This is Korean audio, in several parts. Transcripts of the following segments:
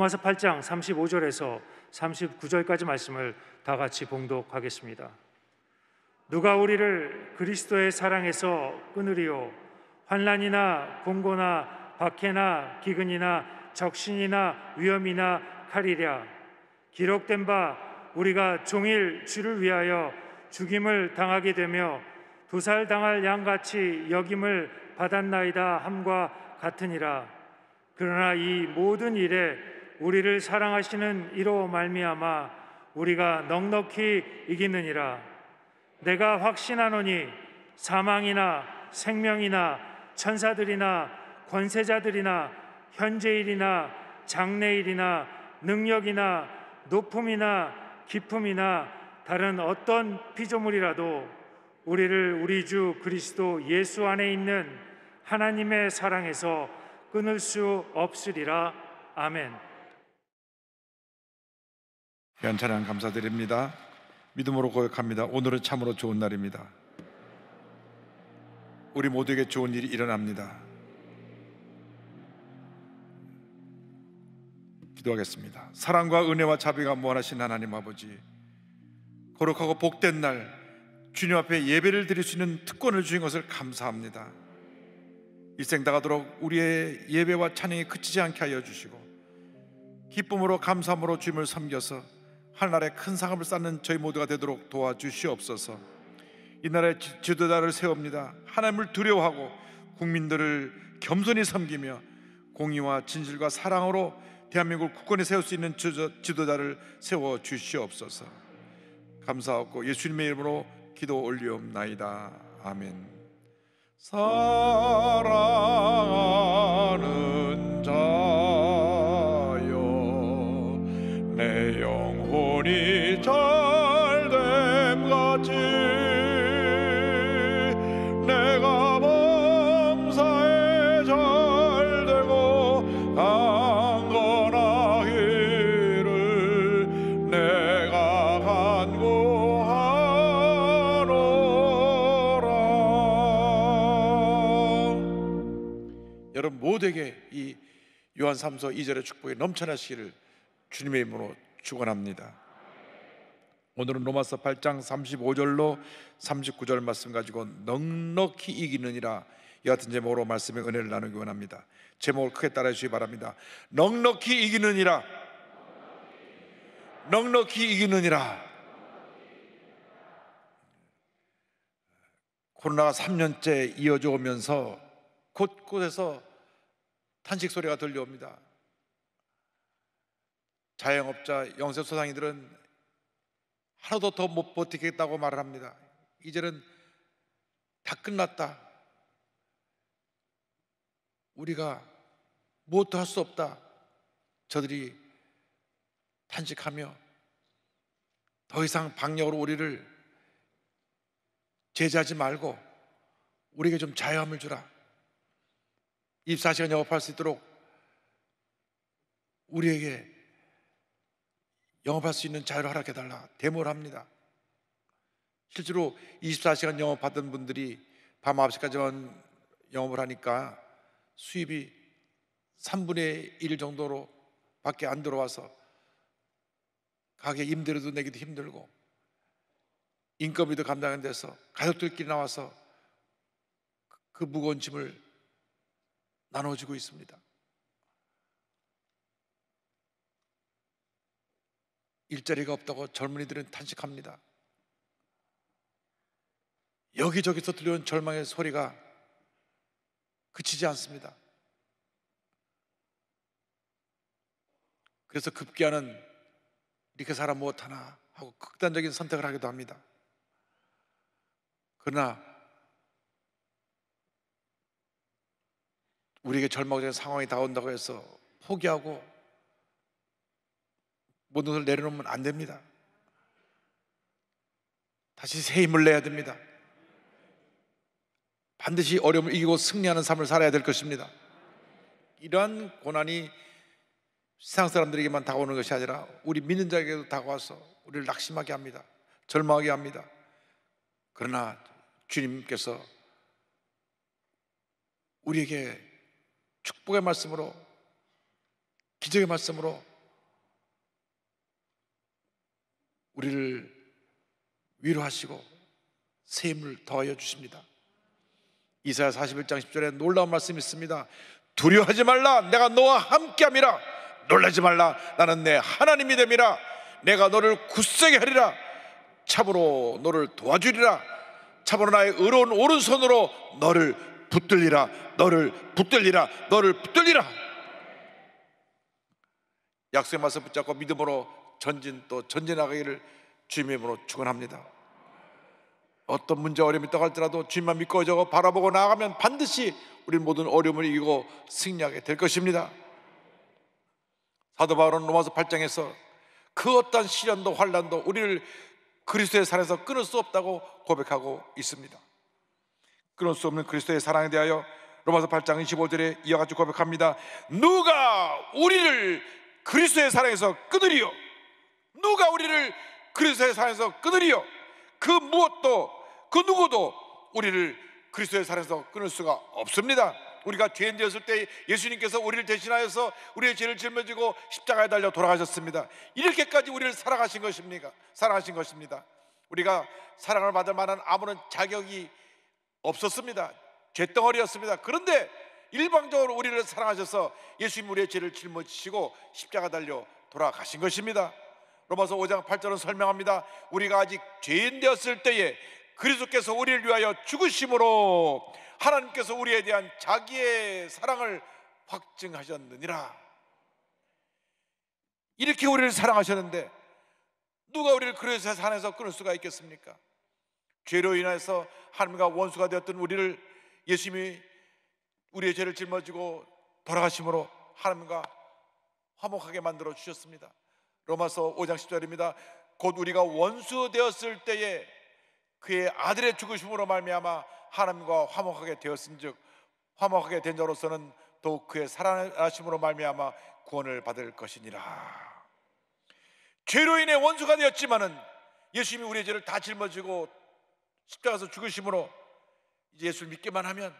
로마서 8장 35절에서 39절까지 말씀을 다 같이 봉독하겠습니다. 누가 우리를 그리스도의 사랑에서 끊으리요 환난이나 공고나 박해나 기근이나 적신이나 위험이나 칼이랴 기록된 바 우리가 종일 주를 위하여 죽임을 당하게 되며 도살 당할 양같이 역임을 받았나이다 함과 같으니라 그러나 이 모든 일에 우리를 사랑하시는 이로 말미암아 우리가 넉넉히 이기느니라 내가 확신하노니 사망이나 생명이나 천사들이나 권세자들이나 현재일이나 장래일이나 능력이나 높음이나 기품이나 다른 어떤 피조물이라도 우리를 우리 주 그리스도 예수 안에 있는 하나님의 사랑에서 끊을 수 없으리라 아멘. 귀한 찬양 감사드립니다. 믿음으로 고백합니다. 오늘은 참으로 좋은 날입니다. 우리 모두에게 좋은 일이 일어납니다. 기도하겠습니다. 사랑과 은혜와 자비가 무한하신 하나님 아버지, 거룩하고 복된 날 주님 앞에 예배를 드릴 수 있는 특권을 주신 것을 감사합니다. 일생 다가도록 우리의 예배와 찬양이 그치지 않게 하여 주시고 기쁨으로 감사함으로 주님을 섬겨서 하늘나라에 큰 상업을 쌓는 저희 모두가 되도록 도와주시옵소서. 이 나라의 지도자를 세웁니다. 하나님을 두려워하고 국민들을 겸손히 섬기며 공의와 진실과 사랑으로 대한민국을 국권에 세울 수 있는 지도자를 세워 주시옵소서. 감사하고 예수님의 이름으로 기도 올리옵나이다. 아멘. 사랑하는 모두에게 이 요한 3서 2절의 축복이 넘쳐나시기를 주님의 이름으로 축원합니다. 오늘은 로마서 8장 35절로 39절 말씀 가지고 넉넉히 이기느니라 여하튼 제목으로 말씀의 은혜를 나누기 원합니다. 제목을 크게 따라해 주시기 바랍니다. 넉넉히 이기느니라 넉넉히 이기느니라 코로나가 3년째 이어져 오면서 곳곳에서 탄식 소리가 들려옵니다. 자영업자 영세 소상인들은 하루도 더 못 버티겠다고 말을 합니다. 이제는 다 끝났다. 우리가 무엇도 할 수 없다. 저들이 탄식하며 더 이상 방역으로 우리를 제재하지 말고 우리에게 좀 자유함을 주라. 24시간 영업할 수 있도록 우리에게 영업할 수 있는 자유를 허락해 달라 대모를 합니다. 실제로 24시간 영업하던 분들이 밤 9시까지만 영업을 하니까 수입이 3분의 1 정도로 밖에 안 들어와서 가게 임대료도 내기도 힘들고 인건비도 감당 안 돼서 가족들끼리 나와서 그 무거운 짐을 나눠지고 있습니다. 일자리가 없다고 젊은이들은 탄식합니다. 여기저기서 들려온 절망의 소리가 그치지 않습니다. 그래서 급기야는 이렇게 살아 못하나 하고 극단적인 선택을 하기도 합니다. 그러나 우리에게 절망적인 상황이 다온다고 해서 포기하고 모든 것을 내려놓으면 안 됩니다. 다시 새 힘을 내야 됩니다. 반드시 어려움을 이기고 승리하는 삶을 살아야 될 것입니다. 이러한 고난이 세상 사람들에게만 다가오는 것이 아니라 우리 믿는 자에게도 다가와서 우리를 낙심하게 합니다. 절망하게 합니다. 그러나 주님께서 우리에게 축복의 말씀으로 기적의 말씀으로 우리를 위로하시고 세임을 더하여 주십니다. 이사야 41장 10절에 놀라운 말씀이 있습니다. 두려워하지 말라 내가 너와 함께함이라 놀라지 말라 나는 내 하나님이 됨이라 내가 너를 굳세게 하리라 참으로 너를 도와주리라 참으로 나의 의로운 오른손으로 너를 붙들리라, 너를 붙들리라, 너를 붙들리라. 약속의 말씀 붙잡고 믿음으로 전진 또 전진하기를 주님의 이름으로 축원합니다. 어떤 문제 어려움이 떠갈지라도 주님만 믿고 저거 바라보고 나아가면 반드시 우리 모든 어려움을 이기고 승리하게 될 것입니다. 사도 바울은 로마서 8장에서 그 어떤 시련도 환란도 우리를 그리스도의 산에서 끊을 수 없다고 고백하고 있습니다. 끊을 수 없는 그리스도의 사랑에 대하여 로마서 8장 25절에 이와 같이 고백합니다. 누가 우리를 그리스도의 사랑에서 끊으리요? 누가 우리를 그리스도의 사랑에서 끊으리요? 그 무엇도 그 누구도 우리를 그리스도의 사랑에서 끊을 수가 없습니다. 우리가 죄인되었을 때 예수님께서 우리를 대신하여서 우리의 죄를 짊어지고 십자가에 달려 돌아가셨습니다. 이렇게까지 우리를 사랑하신 것입니까? 사랑하신 것입니다. 우리가 사랑을 받을 만한 아무런 자격이 없었습니다. 죄덩어리였습니다. 그런데 일방적으로 우리를 사랑하셔서 예수님 우리의 죄를 짊어지시고 십자가 달려 돌아가신 것입니다. 로마서 5장 8절은 설명합니다. 우리가 아직 죄인 되었을 때에 그리스도께서 우리를 위하여 죽으심으로 하나님께서 우리에 대한 자기의 사랑을 확증하셨느니라. 이렇게 우리를 사랑하셨는데 누가 우리를 그리스도 산에서 끊을 수가 있겠습니까? 죄로 인해서 하나님과 원수가 되었던 우리를 예수님이 우리의 죄를 짊어지고 돌아가심으로 하나님과 화목하게 만들어 주셨습니다. 로마서 5장 10절입니다. 곧 우리가 원수 되었을 때에 그의 아들의 죽으심으로 말미암아 하나님과 화목하게 되었은즉 화목하게 된 자로서는 더욱 그의 살아나심으로 말미암아 구원을 받을 것이니라. 죄로 인해 원수가 되었지만은 예수님이 우리의 죄를 다 짊어지고 십자가에서 죽으심으로 예수를 믿기만 하면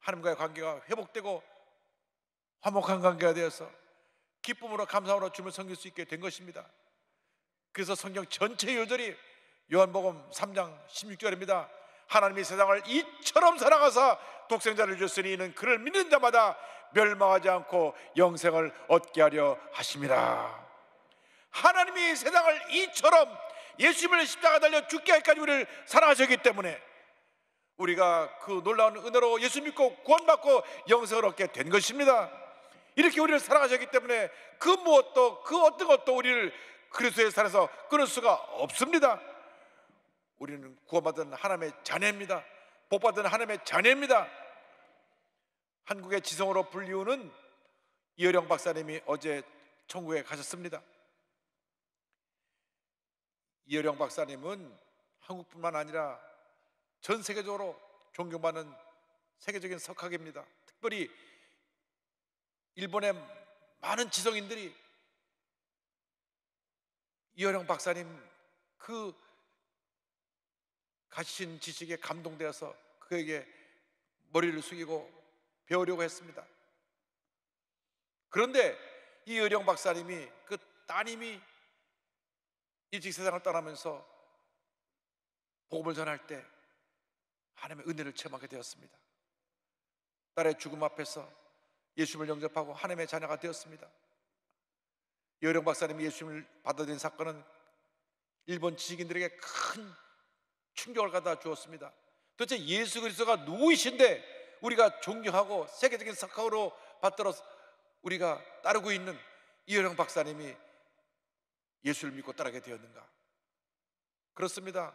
하나님과의 관계가 회복되고 화목한 관계가 되어서 기쁨으로 감사함으로 주님을 섬길 수 있게 된 것입니다. 그래서 성경 전체 요절이 요한복음 3장 16절입니다. 하나님이 세상을 이처럼 사랑하사 독생자를 주셨으니 이는 그를 믿는 자마다 멸망하지 않고 영생을 얻게 하려 하심이라. 하나님이 세상을 이처럼 예수님을 십자가 달려 죽기까지 게 우리를 사랑하셨기 때문에 우리가 그 놀라운 은혜로 예수 믿고 구원받고 영생을 얻게 된 것입니다. 이렇게 우리를 사랑하셨기 때문에 그 무엇도 그 어떤 것도 우리를 그리스도의 산에서 끊을 수가 없습니다. 우리는 구원받은 하나님의 자녀입니다. 복받은 하나님의 자녀입니다. 한국의 지성으로 불리우는 이어령 박사님이 어제 천국에 가셨습니다. 이여령 박사님은 한국뿐만 아니라 전 세계적으로 존경받는 세계적인 석학입니다. 특별히 일본의 많은 지성인들이 이어령 박사님 그 가신 지식에 감동되어서 그에게 머리를 숙이고 배우려고 했습니다. 그런데 이어령 박사님이 그 따님이 일찍 세상을 떠나면서 복음을 전할 때 하나님의 은혜를 체험하게 되었습니다. 딸의 죽음 앞에서 예수님을 영접하고 하나님의 자녀가 되었습니다. 여령 박사님이 예수님을 받아들인 사건은 일본 지식인들에게 큰 충격을 가다 주었습니다. 도대체 예수 그리스도가 누구이신데 우리가 존경하고 세계적인 석학으로 받들어 우리가 따르고 있는 이여령 박사님이 예수를 믿고 따라가게 되었는가? 그렇습니다.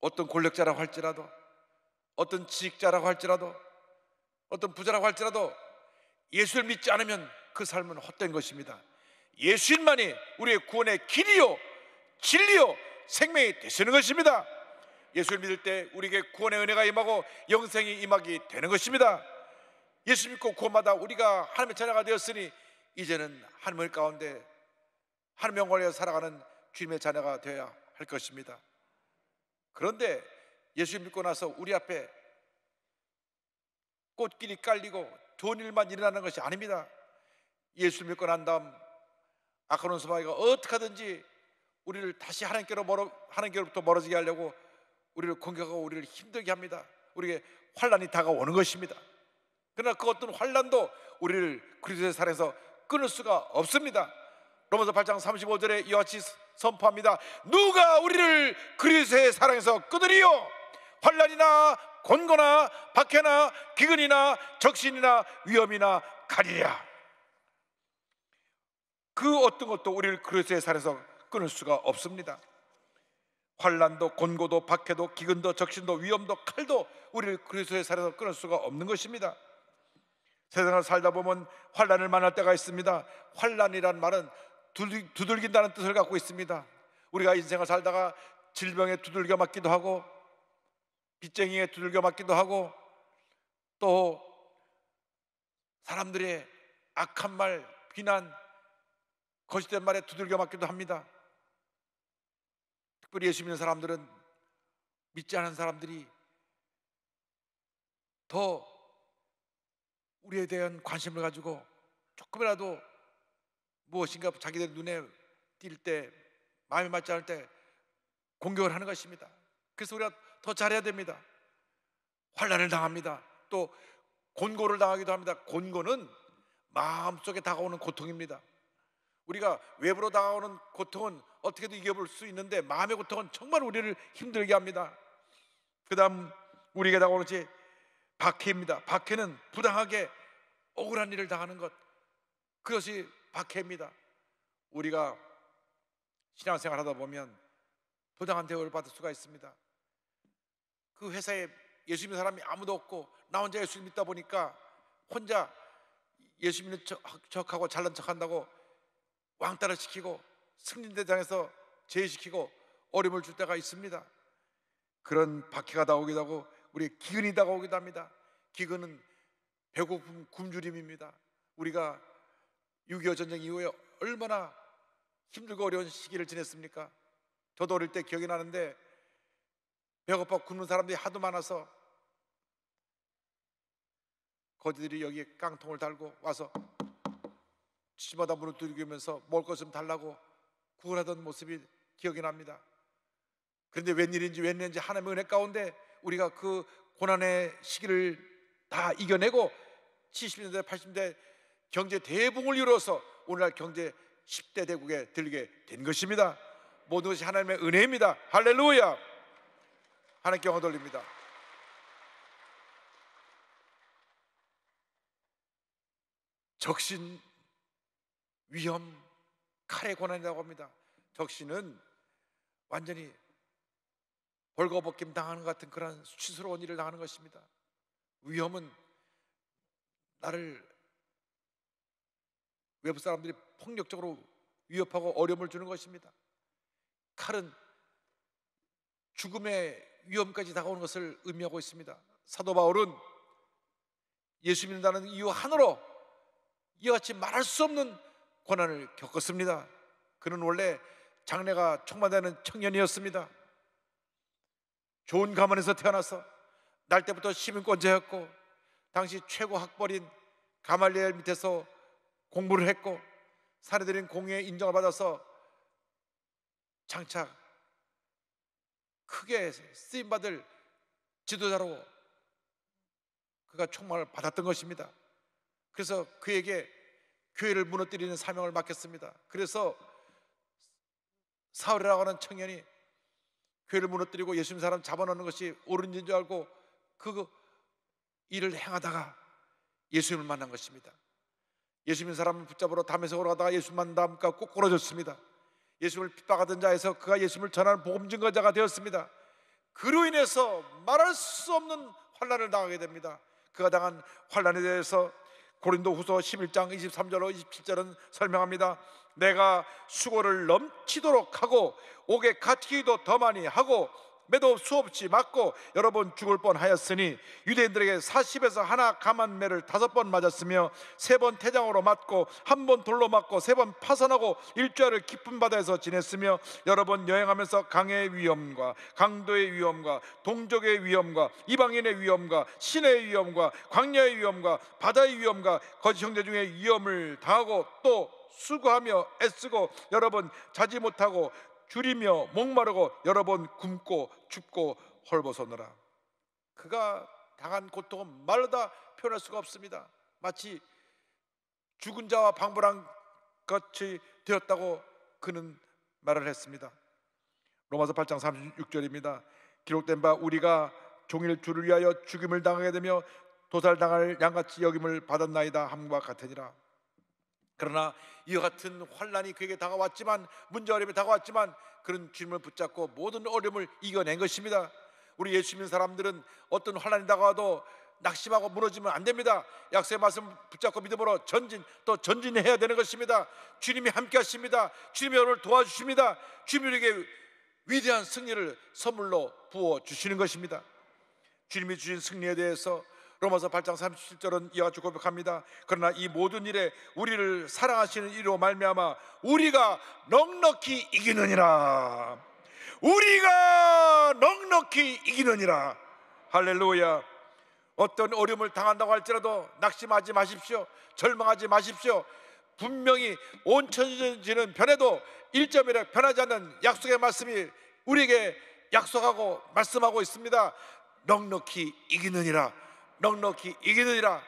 어떤 권력자라고 할지라도, 어떤 지식자라고 할지라도, 어떤 부자라고 할지라도 예수를 믿지 않으면 그 삶은 헛된 것입니다. 예수님만이 우리의 구원의 길이요, 진리요, 생명이 되시는 것입니다. 예수를 믿을 때 우리에게 구원의 은혜가 임하고 영생이 임하게 되는 것입니다. 예수 믿고 구원마다 우리가 하나님의 자녀가 되었으니 이제는 하나님 가운데 하나님 영광을 살아가는 주님의 자녀가 되어야 할 것입니다. 그런데 예수 믿고 나서 우리 앞에 꽃길이 깔리고 좋은 일만 일어나는 것이 아닙니다. 예수 믿고 난 다음 아카론 스마이가 어떻게 하든지 우리를 다시 하나님께로 멀어, 하나님께로부터 멀어지게 하려고 우리를 공격하고 우리를 힘들게 합니다. 우리에게 환란이 다가오는 것입니다. 그러나 그 어떤 환란도 우리를 그리스도의 살에서 끊을 수가 없습니다. 로마서 8장 35절에 이와치 선포합니다. 누가 우리를 그리스의 사랑에서 끄드리요? 환란이나 권고나 박해나 기근이나 적신이나 위험이나 가리랴. 그 어떤 것도 우리를 그리스의 사랑에서 끊을 수가 없습니다. 환란도 권고도 박해도 기근도 적신도 위험도 칼도 우리를 그리스도의 살에서 끊을 수가 없는 것입니다. 세상을 살다 보면 환란을 만날 때가 있습니다. 환란이란 말은 두들긴다는 뜻을 갖고 있습니다. 우리가 인생을 살다가 질병에 두들겨 맞기도 하고 빚쟁이에 두들겨 맞기도 하고 또 사람들의 악한 말, 비난, 거짓된 말에 두들겨 맞기도 합니다. 특별히 예수 믿는 사람들은 믿지 않은 사람들이 더 우리에 대한 관심을 가지고 조금이라도 무엇인가 자기들 눈에 띌 때 마음에 맞지 않을 때 공격을 하는 것입니다. 그래서 우리가 더 잘해야 됩니다. 환란을 당합니다. 또 곤고를 당하기도 합니다. 곤고는 마음속에 다가오는 고통입니다. 우리가 외부로 다가오는 고통은 어떻게든 이겨볼 수 있는데 마음의 고통은 정말 우리를 힘들게 합니다. 그다음 우리에게 다가오는 것이 박해입니다. 박해는 부당하게 억울한 일을 당하는 것. 그것이 박해입니다. 우리가 신앙생활 하다 보면 부당한 대우를 받을 수가 있습니다. 그 회사에 예수 믿는 사람이 아무도 없고 나 혼자 예수 믿다 보니까 혼자 예수 믿는 척, 하고 잘난 척한다고 왕따를 시키고 승진대장에서 제외시키고 어려을줄 때가 있습니다. 그런 박해가 나오기도 하고 우리 기근이 다가오기도 합니다. 기근은 배고픔 굶주림입니다. 우리가 6.25 전쟁 이후에 얼마나 힘들고 어려운 시기를 지냈습니까? 저도 어릴 때 기억이 나는데 배고파 굶는 사람들이 하도 많아서 거지들이 여기에 깡통을 달고 와서 집마다 문을 두드리면서 먹을 것좀 달라고 구걸하던 모습이 기억이 납니다. 그런데 웬일인지 웬일인지 하나님의 은혜 가운데 우리가 그 고난의 시기를 다 이겨내고 70년대, 80년대 경제 대복을 이뤄서 오늘날 경제 10대 대국에 들게 된 것입니다. 모든 것이 하나님의 은혜입니다. 할렐루야! 하나님께 영광 돌립니다. 적신, 위험, 칼의 고난이라고 합니다. 적신은 완전히 벌거벗김 당하는 것 같은 그런 수치스러운 일을 당하는 것입니다. 위험은 나를 외부 사람들이 폭력적으로 위협하고 어려움을 주는 것입니다. 칼은 죽음의 위험까지 다가오는 것을 의미하고 있습니다. 사도 바울은 예수 믿는다는 이유 하나로 이와 같이 말할 수 없는 고난을 겪었습니다. 그는 원래 장래가 총만되는 청년이었습니다. 좋은 가문에서 태어나서 날 때부터 시민권자였고 당시 최고 학벌인 가말리엘 밑에서 공부를 했고 사례들인 공의 인정을 받아서 장차 크게 쓰임 받을 지도자로 그가 총망을 받았던 것입니다. 그래서 그에게 교회를 무너뜨리는 사명을 맡겼습니다. 그래서 사울이라고 하는 청년이 교회를 무너뜨리고 예수님 사람 잡아넣는 것이 옳은 일인 줄 알고 그 일을 행하다가 예수님을 만난 것입니다. 예수님 사람을 붙잡으러 담에서 걸어가다가 예수만 담가 꼭 걸어졌습니다. 예수를 핍박하던 자에서 그가 예수를 전하는 복음 증거자가 되었습니다. 그로 인해서 말할 수 없는 환란을 당하게 됩니다. 그가 당한 환란에 대해서 고린도 후서 11장 23절로 27절은 설명합니다. 내가 수고를 넘치도록 하고 옥에 갇히기도 더 많이 하고 매도 수없이 맞고 여러 번 죽을 뻔하였으니 유대인들에게 40에서 하나 가만매를 다섯 번 맞았으며 세 번 태장으로 맞고 한 번 돌로 맞고 세 번 파산하고 일주일을 깊은 바다에서 지냈으며 여러 번 여행하면서 강의 위험과 강도의 위험과 동족의 위험과 이방인의 위험과 신의 위험과 광야의 위험과 바다의 위험과 거짓 형제 중에 위험을 당하고 또 수고하며 애쓰고 여러 번 자지 못하고 줄이며 목마르고 여러 번 굶고 춥고 헐벗어느라 그가 당한 고통은 말로 다 표현할 수가 없습니다. 마치 죽은 자와 방불한 같이 되었다고 그는 말을 했습니다. 로마서 8장 36절입니다. 기록된 바 우리가 종일 주를 위하여 죽임을 당하게 되며 도살당할 양같이 여김을 받았나이다 함과 같으니라. 그러나 이와 같은 환란이 그에게 다가왔지만 문제 어려움이 다가왔지만 그런 주님을 붙잡고 모든 어려움을 이겨낸 것입니다. 우리 예수 믿 사람들은 어떤 환란이 다가와도 낙심하고 무너지면 안 됩니다. 약속의 말씀 붙잡고 믿음으로 전진 또 전진해야 되는 것입니다. 주님이 함께 하십니다. 주님이 여러 도와주십니다. 주님 우리에게 위대한 승리를 선물로 부어 주시는 것입니다. 주님이 주신 승리에 대해서 로마서 8장 37절은 이와 같이 고백합니다. 그러나 이 모든 일에 우리를 사랑하시는 이로 말미암아 우리가 넉넉히 이기느니라. 우리가 넉넉히 이기느니라. 할렐루야. 어떤 어려움을 당한다고 할지라도 낙심하지 마십시오. 절망하지 마십시오. 분명히 온천지는 변해도 일점이라 변하지 않는 약속의 말씀이 우리에게 약속하고 말씀하고 있습니다. 넉넉히 이기느니라. 넉넉히 이기느니라.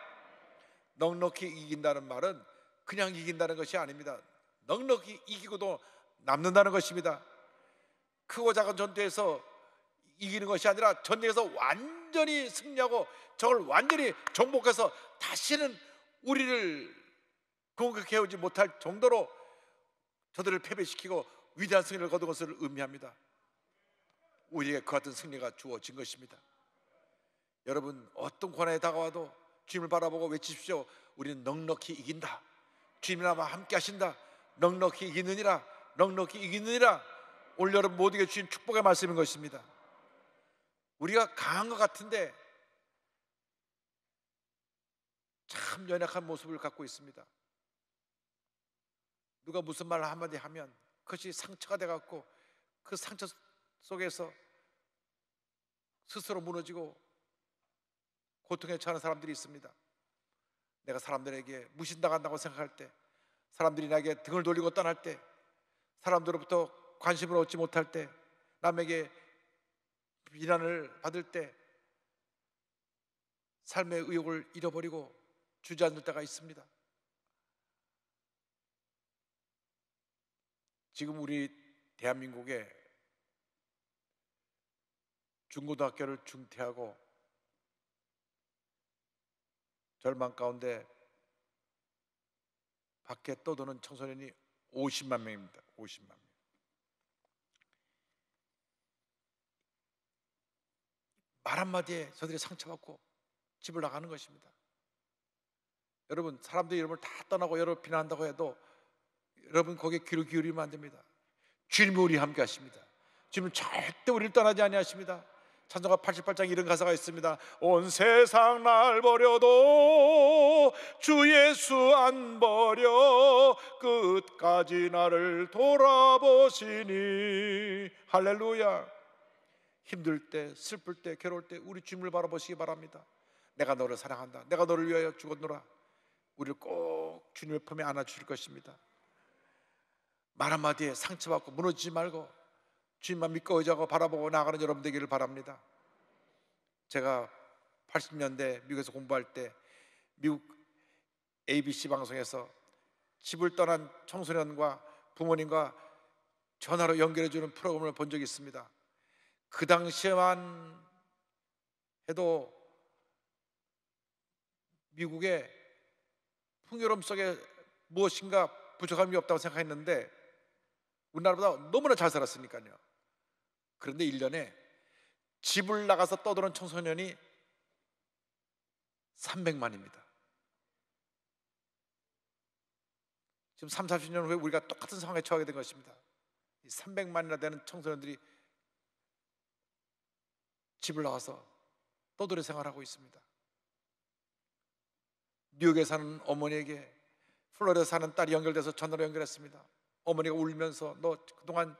넉넉히 이긴다는 말은 그냥 이긴다는 것이 아닙니다. 넉넉히 이기고도 남는다는 것입니다. 크고 작은 전투에서 이기는 것이 아니라 전쟁에서 완전히 승리하고 저걸 완전히 정복해서 다시는 우리를 공격해 오지 못할 정도로 저들을 패배시키고 위대한 승리를 거둔 것을 의미합니다. 우리에게 그 같은 승리가 주어진 것입니다. 여러분 어떤 고난에 다가와도 주님을 바라보고 외치십시오. 우리는 넉넉히 이긴다. 주님이나마 함께 하신다. 넉넉히 이기느니라. 넉넉히 이기느니라. 올 여름 모두에게 주신 축복의 말씀인 것입니다. 우리가 강한 것 같은데 참 연약한 모습을 갖고 있습니다. 누가 무슨 말을 한마디 하면 그것이 상처가 돼 갖고 그 상처 속에서 스스로 무너지고 고통에 처하는 사람들이 있습니다. 내가 사람들에게 무신당한다고 생각할 때, 사람들이 나에게 등을 돌리고 떠날 때, 사람들로부터 관심을 얻지 못할 때, 남에게 비난을 받을 때, 삶의 의욕을 잃어버리고 주저앉을 때가 있습니다. 지금 우리 대한민국에 중고등학교를 중퇴하고 절망 가운데 밖에 떠도는 청소년이 50만 명입니다. 50만 명. 말 한마디에 저들이 상처받고 집을 나가는 것입니다. 여러분, 사람들이 여러분을 다 떠나고 여러분 비난한다고 해도 여러분 거기에 귀를 기울이면 안 됩니다. 주님은 우리 함께 하십니다. 주님은 절대 우리를 떠나지 아니하십니다. 찬송가 88장 이런 가사가 있습니다. 온 세상 날 버려도 주 예수 안 버려 끝까지 나를 돌아보시니 할렐루야. 힘들 때, 슬플 때, 괴로울 때 우리 주님을 바라보시기 바랍니다. 내가 너를 사랑한다. 내가 너를 위하여 죽었노라. 우리를 꼭 주님의 품에 안아 주실 것입니다. 말 한마디에 상처받고 무너지지 말고 주님만 믿고 의지하고 바라보고 나가는 여러분 되기를 바랍니다. 제가 80년대 미국에서 공부할 때 미국 ABC 방송에서 집을 떠난 청소년과 부모님과 전화로 연결해 주는 프로그램을 본 적이 있습니다. 그 당시에만 해도 미국의 풍요로움 속에 무엇인가 부족함이 없다고 생각했는데 우리나라보다 너무나 잘 살았으니까요. 그런데 1년에 집을 나가서 떠드는 청소년이 300만입니다. 지금 3, 40년 후에 우리가 똑같은 상황에 처하게 된 것입니다. 300만이나 되는 청소년들이 집을 나와서 떠돌이 생활하고 있습니다. 뉴욕에 사는 어머니에게 플로리다 사는 딸이 연결돼서 전화로 연결했습니다. 어머니가 울면서 너 그동안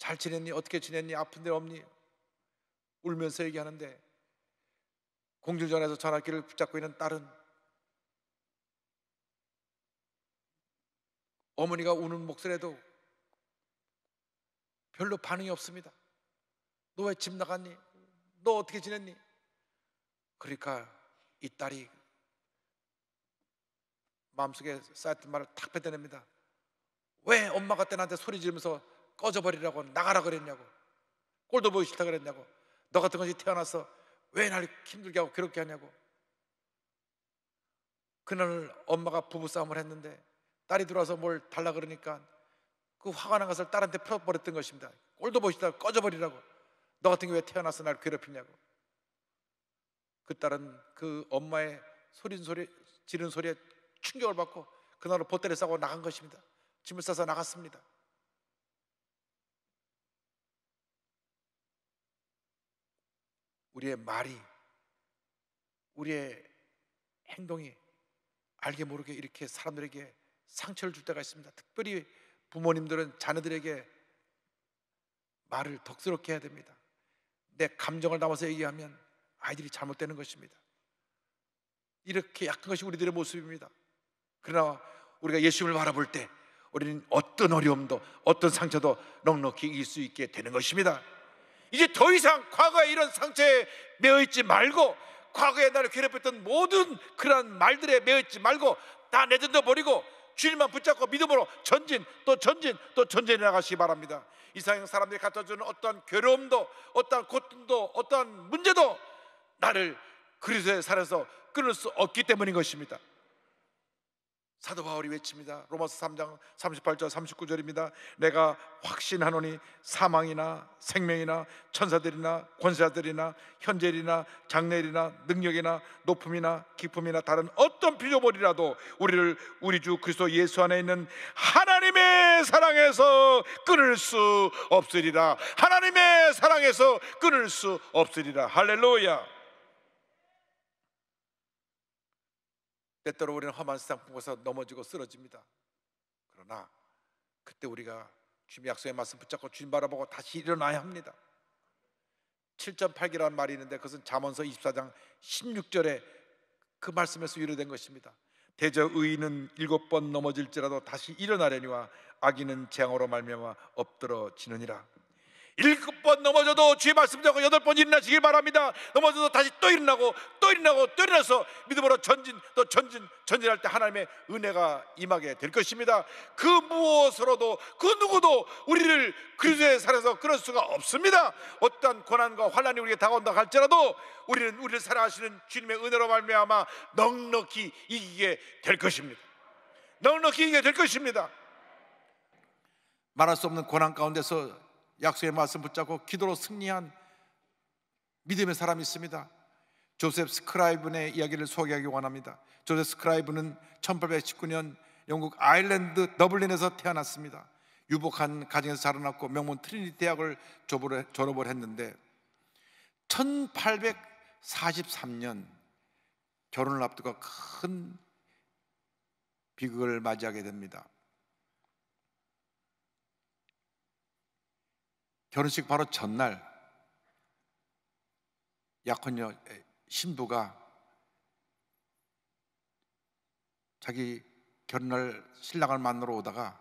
잘 지냈니? 어떻게 지냈니? 아픈 데 없니? 울면서 얘기하는데 공중전에서 전화기를 붙잡고 있는 딸은 어머니가 우는 목소리에도 별로 반응이 없습니다. 너 왜 집 나갔니? 너 어떻게 지냈니? 그러니까 이 딸이 마음속에 쌓였던 말을 탁 뱉어냅니다. 왜 엄마가 때 나한테 소리 지르면서 꺼져버리라고 나가라 그랬냐고 꼴도 보기 싫다 그랬냐고 너 같은 것이 태어나서 왜 날 힘들게 하고 괴롭게 하냐고 그날 엄마가 부부싸움을 했는데 딸이 들어와서 뭘 달라 그러니까 그 화가 난 것을 딸한테 풀어버렸던 것입니다 꼴도 보기 다 꺼져버리라고 너 같은 게 왜 태어나서 날 괴롭히냐고 그 딸은 그 엄마의 소린 소리 지른 소리에 충격을 받고 그날로 보따리 싸고 나간 것입니다 짐을 싸서 나갔습니다 우리의 말이, 우리의 행동이 알게 모르게 이렇게 사람들에게 상처를 줄 때가 있습니다. 특별히 부모님들은 자녀들에게 말을 덕스럽게 해야 됩니다. 내 감정을 담아서 얘기하면 아이들이 잘못되는 것입니다. 이렇게 약한 것이 우리들의 모습입니다. 그러나 우리가 예수님을 바라볼 때 우리는 어떤 어려움도 어떤 상처도 넉넉히 이길 수 있게 되는 것입니다. 이제 더 이상 과거의 이런 상처에 매어 있지 말고 과거에 나를 괴롭혔던 모든 그러한 말들에 매어 있지 말고 다 내던져 버리고 주님만 붙잡고 믿음으로 전진 또 전진 또 전진해 나가시기 바랍니다. 이상형 사람들이 갖다 주는 어떠한 괴로움도 어떠한 고통도 어떠한 문제도 나를 그리스도의 살에서 끊을 수 없기 때문인 것입니다. 사도 바울이 외칩니다. 로마서 3장 38절 39절입니다. 내가 확신하노니 사망이나 생명이나 천사들이나 권세들이나 현재이나 장래이나 능력이나 높음이나 기품이나 다른 어떤 피조물이라도 우리를 우리 주 그리스도 예수 안에 있는 하나님의 사랑에서 끊을 수 없으리라. 하나님의 사랑에서 끊을 수 없으리라. 할렐루야. 때때로 우리는 험한 세상 풍고서 넘어지고 쓰러집니다. 그러나 그때 우리가 주님 약속의 말씀 붙잡고 주님 바라보고 다시 일어나야 합니다. 7.8기라는 말이 있는데 그것은 잠언서 24장 16절에 그 말씀에서 유래된 것입니다. 대저 의인은 일곱 번 넘어질지라도 다시 일어나려니와 악인은 재앙으로 말미암아 엎드러지느니라. 일곱 백번 넘어져도 주의 말씀 잡고 여덟 번 일어나시길 바랍니다. 넘어져도 다시 또 일어나고 또 일어나고 또 일어나서 믿음으로 전진 또 전진 전진할 때 하나님의 은혜가 임하게 될 것입니다. 그 무엇으로도 그 누구도 우리를 그리스도의 살에서 끊을 수가 없습니다. 어떠한 고난과 환란이 우리에게 다가온다 할지라도 우리는 우리를 사랑하시는 주님의 은혜로 말미암아 넉넉히 이기게 될 것입니다. 넉넉히 이기게 될 것입니다. 말할 수 없는 고난 가운데서 약속의 말씀 붙잡고 기도로 승리한 믿음의 사람이 있습니다. 조셉 스크라이브의 이야기를 소개하기 원합니다. 조셉 스크라이브는 1819년 영국 아일랜드 더블린에서 태어났습니다. 유복한 가정에서 자라났고 명문 트리니티 대학을 졸업을 했는데 1843년 결혼을 앞두고 큰 비극을 맞이하게 됩니다. 결혼식 바로 전날 약혼녀 신부가 자기 결혼할 신랑을 만나러 오다가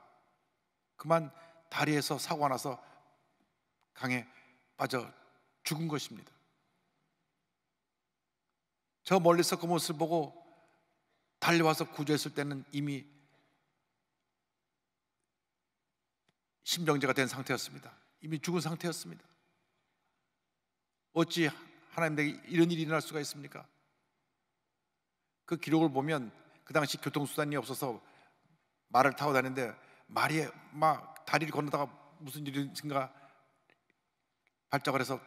그만 다리에서 사고 나서 강에 빠져 죽은 것입니다. 저 멀리서 그 모습을 보고 달려와서 구조했을 때는 이미 심정지가 된 상태였습니다. 이미 죽은 상태였습니다. 어찌 하나님에게 이런 일이 일어날 수가 있습니까? 그 기록을 보면 그 당시 교통수단이 없어서 말을 타고 다니는데 말이 막 다리를 건너다가 무슨 일인가 발작을 해서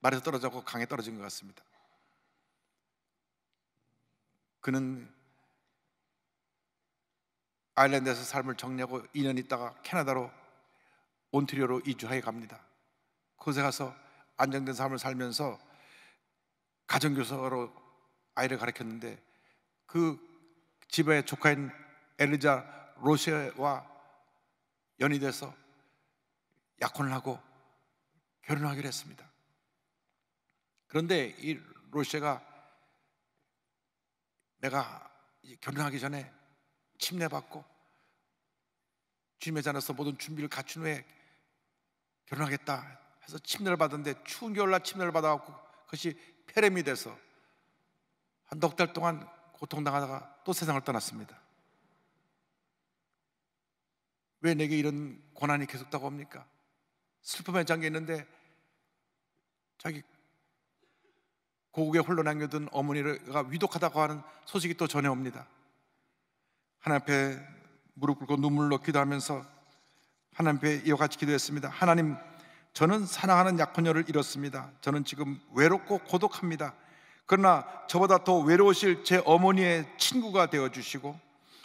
말에서 떨어져고 강에 떨어진 것 같습니다. 그는 아일랜드에서 삶을 정리하고 2년 있다가 캐나다로 온트리오로 이주하여 갑니다. 그곳에 가서 안정된 삶을 살면서 가정교사로 아이를 가르쳤는데 그집에 조카인 엘리자 로시와 연이 돼서 약혼을 하고 결혼하기로 했습니다. 그런데 이 로시가 내가 결혼하기 전에 침례받고 주님의 자녀서 모든 준비를 갖춘 후에 결혼하겠다 해서 침례를 받았는데 추운 겨울날 침례를 받아갖고 그것이 폐렴이 돼서 한 넉 달 동안 고통당하다가 또 세상을 떠났습니다. 왜 내게 이런 고난이 계속 다가옵니까? 슬픔에 잠겨 있는데 자기 고국에 홀로 남겨둔 어머니가 위독하다고 하는 소식이 또 전해옵니다. 하나님 앞에 무릎 꿇고 눈물로 기도하면서 하나님께 이와 같이 기도했습니다. 하나님, 저는 사랑하는 약혼녀를 잃었습니다. 저는 지금 외롭고 고독합니다. 그러나 저보다 더 외로우실 제 어머니의 친구가 되어 주시고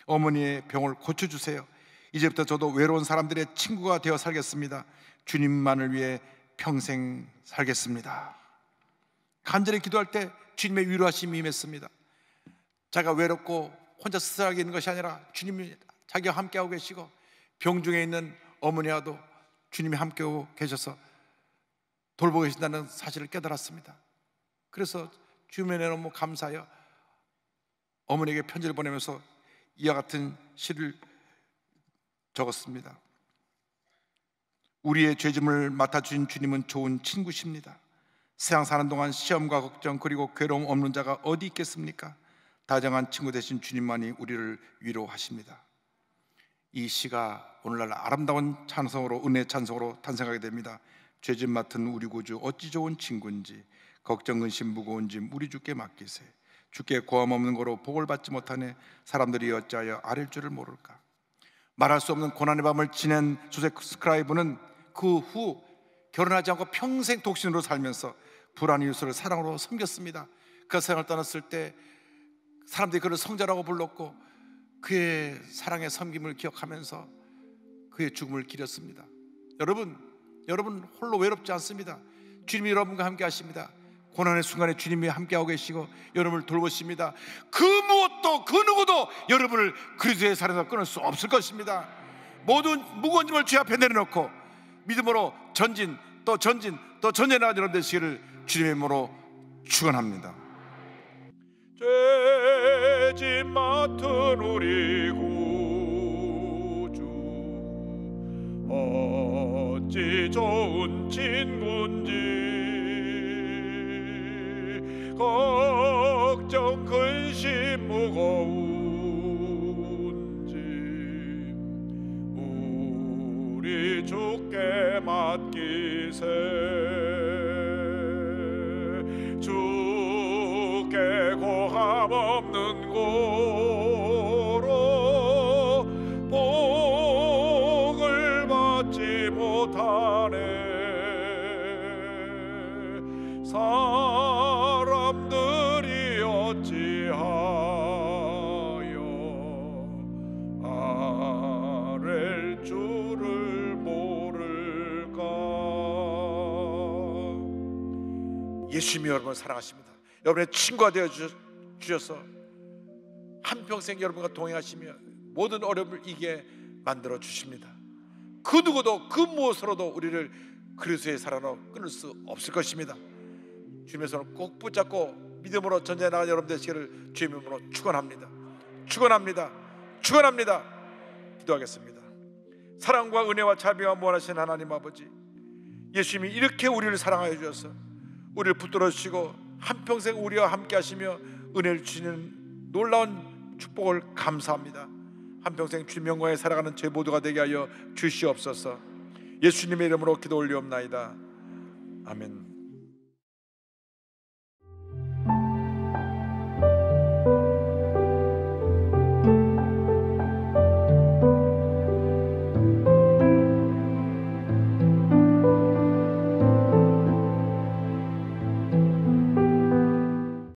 어머니의 병을 고쳐 주세요. 이제부터 저도 외로운 사람들의 친구가 되어 살겠습니다. 주님만을 위해 평생 살겠습니다. 간절히 기도할 때 주님의 위로하심이 임했습니다. 자기가 외롭고 혼자 스스하게 있는 것이 아니라 주님이 자기와 함께하고 계시고 병중에 있는 어머니와도 주님이 함께 계셔서 돌보고 계신다는 사실을 깨달았습니다. 그래서 주면에 너무 감사하여 어머니에게 편지를 보내면서 이와 같은 시를 적었습니다. 우리의 죄짐을 맡아주신 주님은 좋은 친구십니다. 세상 사는 동안 시험과 걱정 그리고 괴로움 없는 자가 어디 있겠습니까? 다정한 친구 되신 주님만이 우리를 위로하십니다. 이 시가 오늘날 아름다운 찬성으로 은혜 찬성으로 탄생하게 됩니다. 죄짐 맡은 우리 구주 어찌 좋은 친구인지 걱정 근심 무거운 짐 우리 주께 맡기세. 주께 고함 없는 거로 복을 받지 못하네 사람들이 어찌하여 아릴 줄을 모를까. 말할 수 없는 고난의 밤을 지낸 조셉 스크라이브는 그 후 결혼하지 않고 평생 독신으로 살면서 불안 이웃을 사랑으로 섬겼습니다. 그 세상을 떠났을 때 사람들이 그를 성자라고 불렀고 그의 사랑의 섬김을 기억하면서 그의 죽음을 기렸습니다. 여러분, 여러분 홀로 외롭지 않습니다. 주님이 여러분과 함께 하십니다. 고난의 순간에 주님이 함께하고 계시고 여러분을 돌보십니다. 그 무엇도 그 누구도 여러분을 그리스도의 사랑에서 끊을 수 없을 것입니다. 모든 무거운 짐을 주 앞에 내려놓고 믿음으로 전진 또 전진 또 전진하는 여러분 되시기를 주님의 이름으로 축원합니다. 집 맡은 우리 구주 어찌 좋은 친군지 걱정 근심 무거운지 우리 주게 맡기세 요 주님이 여러분을 사랑하십니다. 여러분의 친구가 되어 주셔서 한평생 여러분과 동행하시며 모든 어려움을 이게 만들어 주십니다. 그 누구도 그 무엇으로도 우리를 그리스도의 사랑으로 끊을 수 없을 것입니다. 주님의 손을 꼭 붙잡고 믿음으로 전쟁 나간 여러분 되시기를 주님의 이름으로 축원합니다. 축원합니다. 축원합니다. 기도하겠습니다. 사랑과 은혜와 자비와 무한하신 하나님 아버지 예수님이 이렇게 우리를 사랑하여 주셔서 우리를 붙들어 주시고 한평생 우리와 함께 하시며 은혜를 주시는 놀라운 축복을 감사합니다. 한평생 주님 영광에 살아가는 제 모두가 되게 하여 주시옵소서. 예수님의 이름으로 기도 올리옵나이다. 아멘.